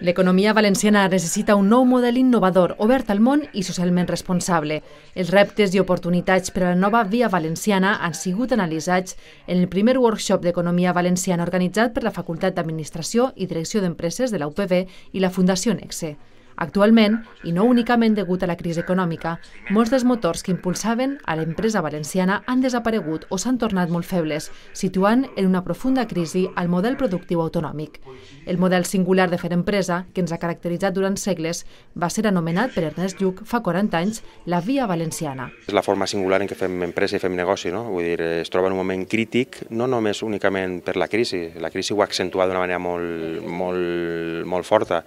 L'economia valenciana necessita un nou model innovador, obert al món i socialment responsable. Els reptes i oportunitats per a la nova via valenciana han sigut analitzats en el primer workshop d'economia valenciana organitzat per la Facultat d'Administració i Direcció d'Empreses de la UPB i la Fundació Nexe. Actualment, i no únicament degut a la crisi econòmica, molts dels motors que impulsaven a l'empresa valenciana han desaparegut o s'han tornat molt febles, situant en una profunda crisi el model productiu autonòmic. El model singular de fer empresa, que ens ha caracteritzat durant segles, va ser anomenat per Ernest Lluc fa 40 anys la via valenciana. És la forma singular en què fem empresa i fem negoci, no? Vull dir, es troba en un moment crític, no només únicament per la crisi, la crisi ho ha accentuat d'una manera molt, molt, molt forta,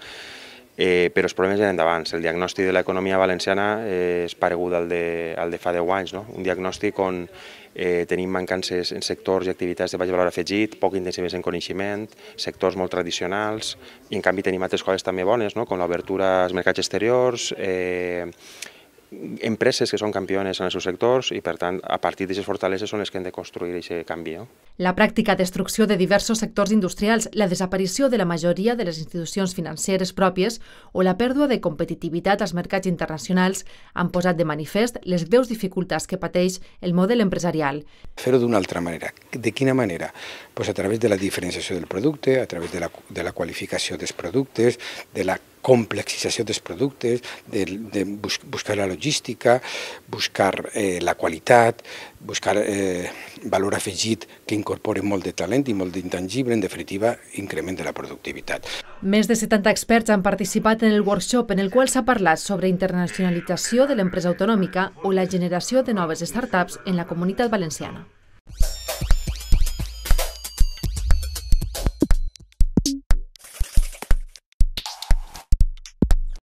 eh, però els problemes eren d'abans. El diagnòstic de l'economia valenciana eh, és paregut al de, al de fa 10 anys, no? un diagnòstic on eh, tenim mancances en sectors i activitats de baix valor afegit, poc intensives en coneixement, sectors molt tradicionals, i en canvi tenim altres coses també bones, no? com l'obertura als mercats exteriors, eh, empreses que són campiones en els seus sectors i, per tant, a partir d'aquestes fortaleses són les que hem de construir aquest canvi. No? La pràctica destrucció de diversos sectors industrials, la desaparició de la majoria de les institucions financeres pròpies o la pèrdua de competitivitat als mercats internacionals han posat de manifest les greus dificultats que pateix el model empresarial. Fer-ho d'una altra manera. De quina manera? Pues a través de la diferenciació del producte, a través de la, de la qualificació dels productes, de la complexització dels productes, de, de bus, buscar la logística, buscar eh, la qualitat, buscar eh, valor afegit que incorpore molt de talent i molt d'intangible, en definitiva, increment de la productivitat. Més de 70 experts han participat en el workshop en el qual s'ha parlat sobre internacionalització de l'empresa autonòmica o la generació de noves startups en la comunitat valenciana.